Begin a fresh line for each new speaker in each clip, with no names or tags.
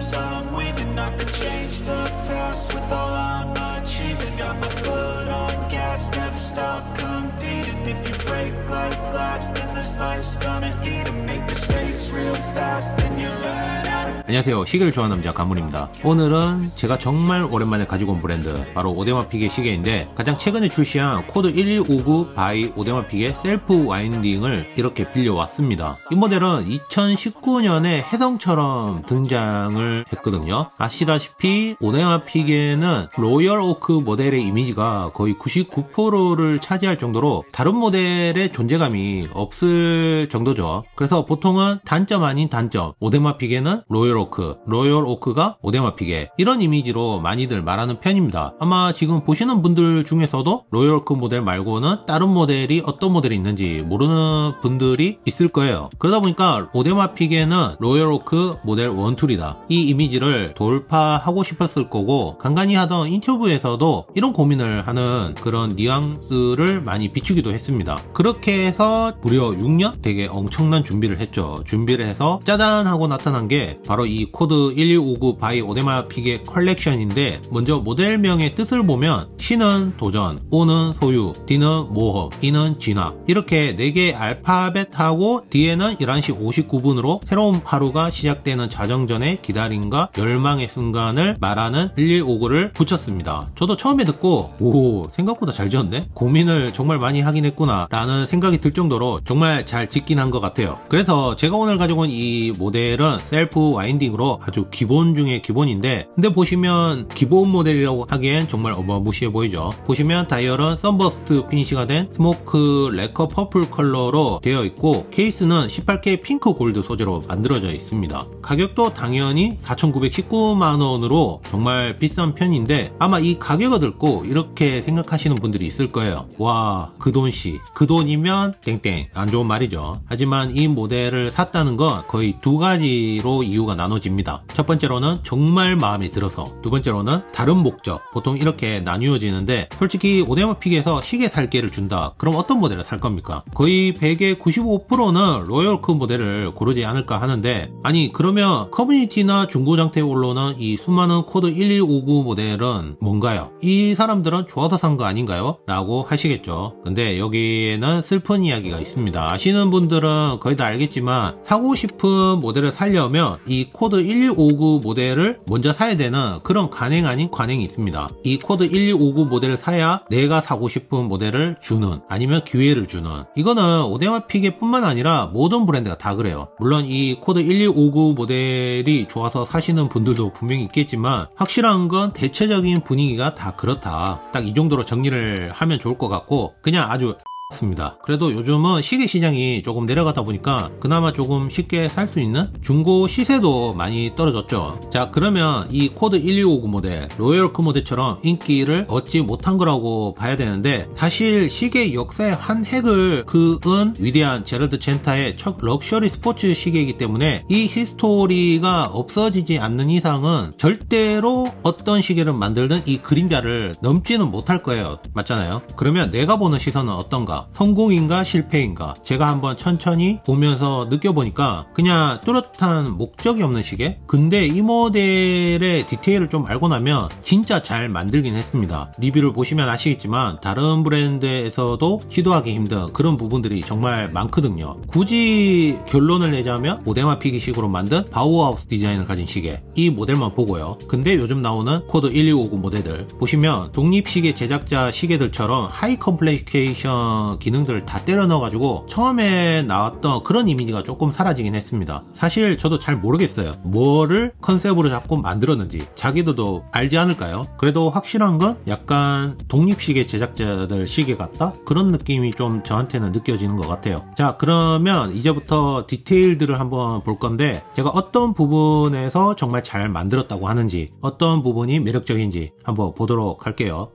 steps I'm weaving I could change the past with all I'm achieving Got my foot on gas, never stop coming break like glass Then this life's gonna eat and make mistakes real fast Then you learn 안녕하세요 시계를 좋아하는 남자 가문입니다 오늘은 제가 정말 오랜만에 가지고 온 브랜드 바로 오데마픽의 시계인데 가장 최근에 출시한 코드 1159 바이 오데마픽의 셀프 와인딩을 이렇게 빌려왔습니다 이 모델은 2019년에 혜성처럼 등장을 했거든요 아시다시피 오데마픽에는 로열 오크 모델의 이미지가 거의 99%를 차지할 정도로 다른 모델 모델의 존재감이 없을 정도죠. 그래서 보통은 단점 아닌 단점, 오데마 피게는 로열 오크, 로열 오크가 오데마 피게 이런 이미지로 많이들 말하는 편입니다. 아마 지금 보시는 분들 중에서도 로열 오크 모델 말고는 다른 모델이 어떤 모델이 있는지 모르는 분들이 있을 거예요. 그러다 보니까 오데마 피게는 로열 오크 모델 원툴이다. 이 이미지를 돌파하고 싶었을 거고 간간히 하던 인터뷰에서도 이런 고민을 하는 그런 뉘앙스를 많이 비추기도 했습니다. 그렇게 해서 무려 6년 되게 엄청난 준비를 했죠. 준비를 해서 짜잔 하고 나타난 게 바로 이 코드 1159 바이 오데마 픽의 컬렉션인데 먼저 모델명의 뜻을 보면 C는 도전, O는 소유, D는 모험, E는 진화 이렇게 4개의 알파벳하고 뒤에는 11시 59분으로 새로운 하루가 시작되는 자정전의 기다림과 열망의 순간을 말하는 1159를 붙였습니다. 저도 처음에 듣고 오 생각보다 잘 지었네? 고민을 정말 많이 하긴 했구나 라는 생각이 들 정도로 정말 잘 짓긴 한 것 같아요 그래서 제가 오늘 가져온이 모델은 셀프 와인딩으로 아주 기본 중에 기본인데 근데 보시면 기본 모델이라고 하기엔 정말 어마무시해 보이죠 보시면 다이얼은 썬버스트 피니시가 된 스모크 레커 퍼플 컬러로 되어 있고 케이스는 18K 핑크 골드 소재로 만들어져 있습니다 가격도 당연히 4,919만원으로 정말 비싼 편인데 아마 이 가격을 듣고 이렇게 생각하시는 분들이 있을 거예요 와 그 돈씨 그그 돈이면 땡땡 안 좋은 말이죠. 하지만 이 모델을 샀다는 건 거의 두 가지로 이유가 나눠집니다. 첫 번째로는 정말 마음에 들어서 두 번째로는 다른 목적 보통 이렇게 나뉘어지는데 솔직히 오데마픽에서 시계 살게를 준다 그럼 어떤 모델을 살 겁니까? 거의 100의 95%는 로열크 모델을 고르지 않을까 하는데 아니 그러면 커뮤니티나 중고장태에 올라오는 이 수많은 코드 1159 모델은 뭔가요? 이 사람들은 좋아서 산 거 아닌가요? 라고 하시겠죠. 근데 여기 이에는 슬픈 이야기가 있습니다. 아시는 분들은 거의 다 알겠지만 사고 싶은 모델을 살려면 이 코드 1159 모델을 먼저 사야 되는 그런 관행 아닌 관행이 있습니다. 이 코드 1159 모델을 사야 내가 사고 싶은 모델을 주는 아니면 기회를 주는 이거는 오데마 피게뿐만 아니라 모든 브랜드가 다 그래요. 물론 이 코드 1159 모델이 좋아서 사시는 분들도 분명히 있겠지만 확실한 건 대체적인 분위기가 다 그렇다. 딱 이 정도로 정리를 하면 좋을 것 같고 그냥 아주 습니다 그래도 요즘은 시계 시장이 조금 내려가다 보니까 그나마 조금 쉽게 살 수 있는 중고 시세도 많이 떨어졌죠 자 그러면 이 코드 1259 모델 로열크 모델처럼 인기를 얻지 못한 거라고 봐야 되는데 사실 시계 역사의 한 획을 그은 위대한 제르드 젠타의 첫 럭셔리 스포츠 시계이기 때문에 이 히스토리가 없어지지 않는 이상은 절대로 어떤 시계를 만들든 이 그림자를 넘지는 못할 거예요 맞잖아요 그러면 내가 보는 시선은 어떤가 성공인가 실패인가 제가 한번 천천히 보면서 느껴보니까 그냥 뚜렷한 목적이 없는 시계 근데 이 모델의 디테일을 좀 알고 나면 진짜 잘 만들긴 했습니다. 리뷰를 보시면 아시겠지만 다른 브랜드에서도 시도하기 힘든 그런 부분들이 정말 많거든요. 굳이 결론을 내자면 모데마 피기식으로 만든 바우하우스 디자인을 가진 시계 이 모델만 보고요. 근데 요즘 나오는 코드 1259 모델들 보시면 독립시계 제작자 시계들처럼 하이 컴플렉케이션 기능들을 다 때려 넣어가지고 처음에 나왔던 그런 이미지가 조금 사라지긴 했습니다. 사실 저도 잘 모르겠어요. 뭐를 컨셉으로 자꾸 만들었는지 자기들도 알지 않을까요? 그래도 확실한 건 약간 독립시계 제작자들 시계 같다? 그런 느낌이 좀 저한테는 느껴지는 것 같아요. 자 그러면 이제부터 디테일들을 한번 볼 건데 제가 어떤 부분에서 정말 잘 만들었다고 하는지 어떤 부분이 매력적인지 한번 보도록 할게요.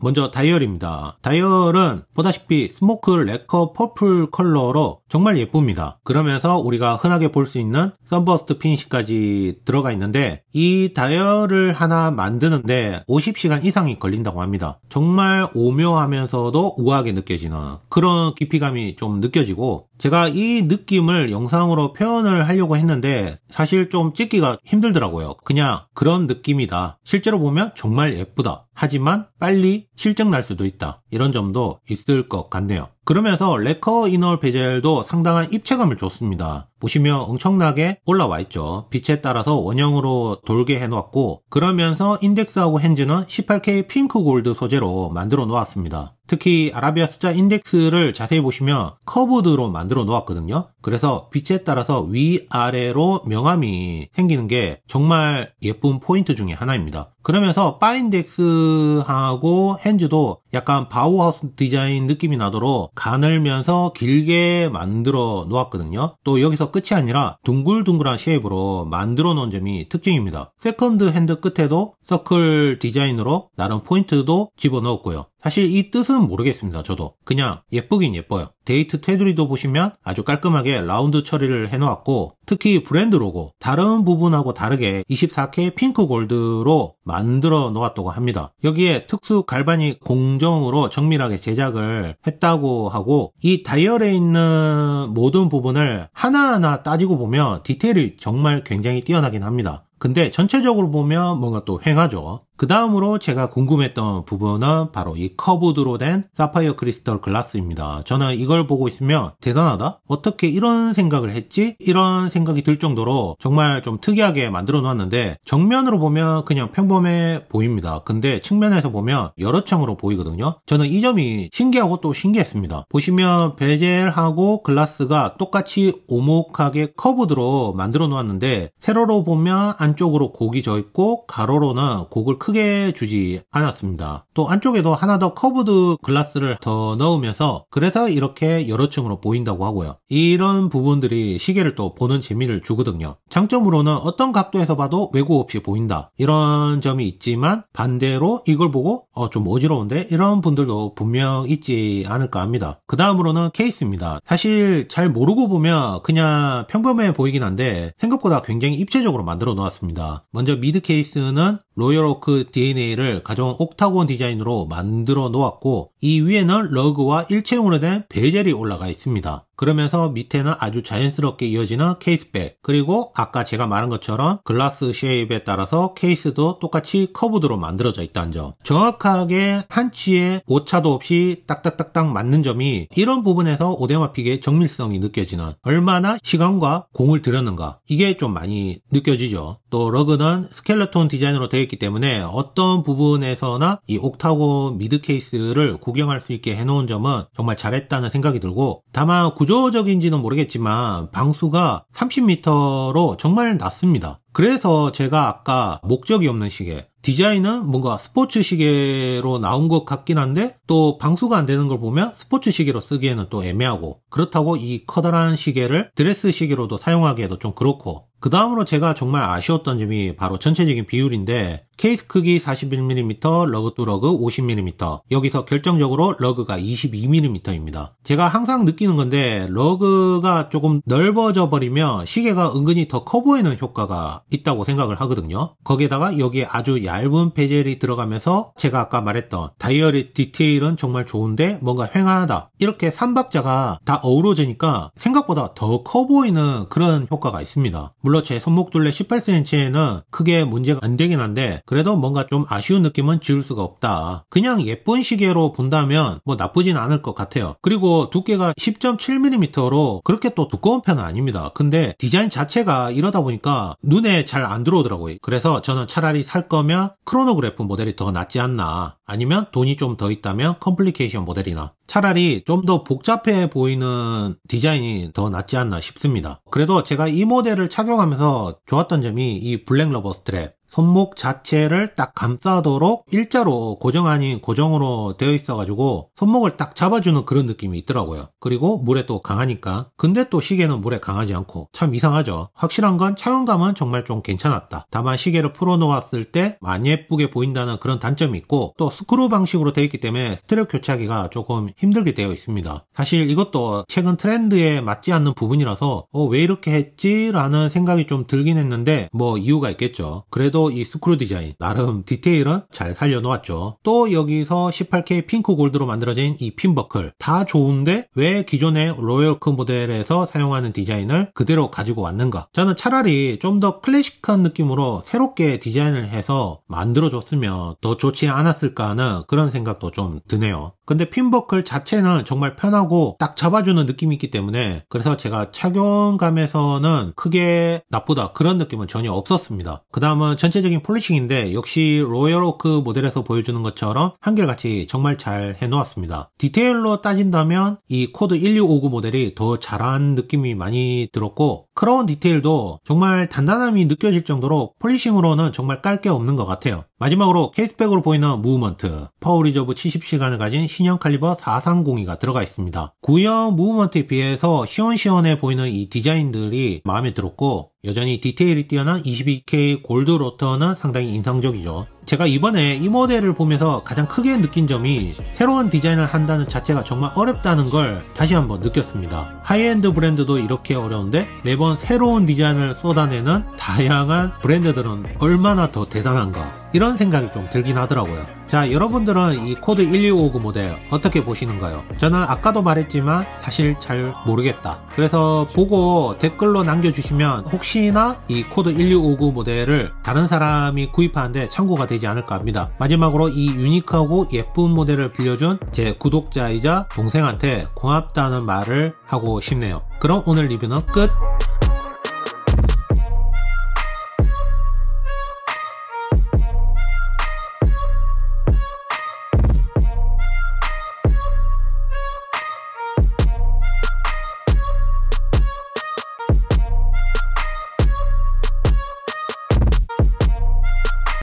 먼저 다이얼입니다. 다이얼은 보다시피 스모크 레커 퍼플 컬러로 정말 예쁩니다. 그러면서 우리가 흔하게 볼 수 있는 썬버스트 피니시까지 들어가 있는데 이 다이얼을 하나 만드는데 50시간 이상이 걸린다고 합니다. 정말 오묘하면서도 우아하게 느껴지는 그런 깊이감이 좀 느껴지고 제가 이 느낌을 영상으로 표현을 하려고 했는데 사실 좀 찍기가 힘들더라고요. 그냥 그런 느낌이다. 실제로 보면 정말 예쁘다. 하지만 빨리 실적 날 수도 있다. 이런 점도 있을 것 같네요. 그러면서 레커 이널 베젤도 상당한 입체감을 줬습니다. 보시면 엄청나게 올라와 있죠. 빛에 따라서 원형으로 돌게 해놓았고 그러면서 인덱스하고 핸즈는 18K 핑크 골드 소재로 만들어 놓았습니다. 특히 아라비아 숫자 인덱스를 자세히 보시면 커브드로 만들어 놓았거든요. 그래서 빛에 따라서 위아래로 명암이 생기는 게 정말 예쁜 포인트 중에 하나입니다. 그러면서 바인덱스하고 핸즈도 약간 바우하우스 디자인 느낌이 나도록 가늘면서 길게 만들어 놓았거든요. 또 여기서 끝이 아니라 둥글둥글한 쉐입으로 만들어 놓은 점이 특징입니다. 세컨드 핸드 끝에도 서클 디자인으로 나름 포인트도 집어넣었고요. 사실 이 뜻은 모르겠습니다. 저도 그냥 예쁘긴 예뻐요. 데이트 테두리도 보시면 아주 깔끔하게 라운드 처리를 해놓았고 특히 브랜드 로고 다른 부분하고 다르게 24K 핑크 골드로 만들어 놓았다고 합니다. 여기에 특수 갈바닉 공정으로 정밀하게 제작을 했다고 하고 이 다이얼에 있는 모든 부분을 하나하나 따지고 보면 디테일이 정말 굉장히 뛰어나긴 합니다. 근데 전체적으로 보면 뭔가 또횡하죠 그 다음으로 제가 궁금했던 부분은 바로 이 커브드로 된 사파이어 크리스털 글라스입니다. 저는 이걸 보고 있으면 대단하다? 어떻게 이런 생각을 했지? 이런 생각이 들 정도로 정말 좀 특이하게 만들어 놓았는데 정면으로 보면 그냥 평범해 보입니다. 근데 측면에서 보면 여러 층으로 보이거든요. 저는 이 점이 신기하고 또 신기했습니다. 보시면 베젤하고 글라스가 똑같이 오목하게 커브드로 만들어 놓았는데 세로로 보면 안쪽으로 곡이 져 있고 가로로는 곡을 크게 크게 주지 않았습니다. 또 안쪽에도 하나 더 커브드 글라스를 더 넣으면서 그래서 이렇게 여러 층으로 보인다고 하고요. 이런 부분들이 시계를 또 보는 재미를 주거든요. 장점으로는 어떤 각도에서 봐도 왜곡 없이 보인다. 이런 점이 있지만 반대로 이걸 보고 어, 좀 어지러운데 이런 분들도 분명 있지 않을까 합니다. 그 다음으로는 케이스입니다. 사실 잘 모르고 보면 그냥 평범해 보이긴 한데 생각보다 굉장히 입체적으로 만들어 놓았습니다. 먼저 미드 케이스는 로열오크 DNA를 가정 옥타곤 디자인으로 만들어 놓았고 이 위에는 러그와 일체형으로 된 베젤이 올라가 있습니다. 그러면서 밑에는 아주 자연스럽게 이어지는 케이스백 그리고 아까 제가 말한 것처럼 글라스 쉐입에 따라서 케이스도 똑같이 커브드로 만들어져 있다는 점 정확하게 한치의 오차도 없이 딱딱딱딱 맞는 점이 이런 부분에서 오데마픽의 정밀성이 느껴지는 얼마나 시간과 공을 들였는가 이게 좀 많이 느껴지죠 또 러그는 스켈레톤 디자인으로 되어 있기 때문에 어떤 부분에서나 이 옥타고 미드 케이스를 구경할 수 있게 해놓은 점은 정말 잘했다는 생각이 들고 다만 구조적인지는 모르겠지만 방수가 30m로 정말 낮습니다. 그래서 제가 아까 목적이 없는 시계 디자인은 뭔가 스포츠 시계로 나온 것 같긴 한데 또 방수가 안 되는 걸 보면 스포츠 시계로 쓰기에는 또 애매하고 그렇다고 이 커다란 시계를 드레스 시계로도 사용하기에도 좀 그렇고 그 다음으로 제가 정말 아쉬웠던 점이 바로 전체적인 비율인데 케이스 크기 41mm, 러그 또 러그 50mm. 여기서 결정적으로 러그가 22mm입니다. 제가 항상 느끼는 건데 러그가 조금 넓어져 버리면 시계가 은근히 더 커 보이는 효과가 있다고 생각을 하거든요. 거기에다가 여기에 아주 얇은 베젤이 들어가면서 제가 아까 말했던 다이어리 디테일은 정말 좋은데 뭔가 휑하다 이렇게 삼박자가 다 어우러지니까 생각보다 더 커 보이는 그런 효과가 있습니다. 물론 제 손목둘레 18cm에는 크게 문제가 안 되긴 한데 그래도 뭔가 좀 아쉬운 느낌은 지울 수가 없다. 그냥 예쁜 시계로 본다면 뭐 나쁘진 않을 것 같아요. 그리고 두께가 10.7mm로 그렇게 또 두꺼운 편은 아닙니다. 근데 디자인 자체가 이러다 보니까 눈에 잘 안 들어오더라고요. 그래서 저는 차라리 살 거면 크로노그래프 모델이 더 낫지 않나. 아니면 돈이 좀 더 있다면 컴플리케이션 모델이나 차라리 좀 더 복잡해 보이는 디자인이 더 낫지 않나 싶습니다. 그래도 제가 이 모델을 착용하면서 좋았던 점이 이 블랙 러버 스트랩 손목 자체를 딱 감싸도록 일자로 고정 아닌 고정으로 되어 있어가지고 손목을 딱 잡아주는 그런 느낌이 있더라고요. 그리고 물에 또 강하니까. 근데 또 시계는 물에 강하지 않고 참 이상하죠. 확실한 건 착용감은 정말 좀 괜찮았다. 다만 시계를 풀어놓았을 때 많이 예쁘게 보인다는 그런 단점이 있고 또스크루 방식으로 되어 있기 때문에 스트랩 교차기가 조금 힘들게 되어 있습니다. 사실 이것도 최근 트렌드에 맞지 않는 부분이라서 어, 왜 이렇게 했지라는 생각이 좀 들긴 했는데 뭐 이유가 있겠죠. 그래도 그래도 이 스크류 디자인 나름 디테일은 잘 살려놓았죠. 또 여기서 18K 핑크 골드로 만들어진 이 핀버클 다 좋은데 왜 기존의 로열크 모델에서 사용하는 디자인을 그대로 가지고 왔는가? 저는 차라리 좀 더 클래식한 느낌으로 새롭게 디자인을 해서 만들어줬으면 더 좋지 않았을까 하는 그런 생각도 좀 드네요. 근데 핀버클 자체는 정말 편하고 딱 잡아주는 느낌이 있기 때문에 그래서 제가 착용감에서는 크게 나쁘다 그런 느낌은 전혀 없었습니다. 그 다음은 전체적인 폴리싱인데 역시 로열오크 모델에서 보여주는 것처럼 한결같이 정말 잘 해놓았습니다. 디테일로 따진다면 이 코드 1659 모델이 더 잘한 느낌이 많이 들었고 크라운 디테일도 정말 단단함이 느껴질 정도로 폴리싱으로는 정말 깔 게 없는 것 같아요. 마지막으로 케이스백으로 보이는 무브먼트, 파워리저브 70시간을 가진 신형 칼리버 430이가 들어가 있습니다. 구형 무브먼트에 비해서 시원시원해 보이는 이 디자인들이 마음에 들었고 여전히 디테일이 뛰어난 22K 골드 로터는 상당히 인상적이죠. 제가 이번에 이 모델을 보면서 가장 크게 느낀 점이 새로운 디자인을 한다는 자체가 정말 어렵다는 걸 다시 한번 느꼈습니다. 하이엔드 브랜드도 이렇게 어려운데 매번 새로운 디자인을 쏟아내는 다양한 브랜드들은 얼마나 더 대단한가 이런 생각이 좀 들긴 하더라고요. 자 여러분들은 이 코드 1259 모델 어떻게 보시는가요? 저는 아까도 말했지만 사실 잘 모르겠다. 그래서 보고 댓글로 남겨주시면 혹시나 이 코드 1259 모델을 다른 사람이 구입하는데 참고가 되지 되지 않을까 합니다. 마지막으로 이 유니크하고 예쁜 모델을 빌려준 제 구독자이자 동생한테 고맙다는 말을 하고 싶네요. 그럼 오늘 리뷰는 끝!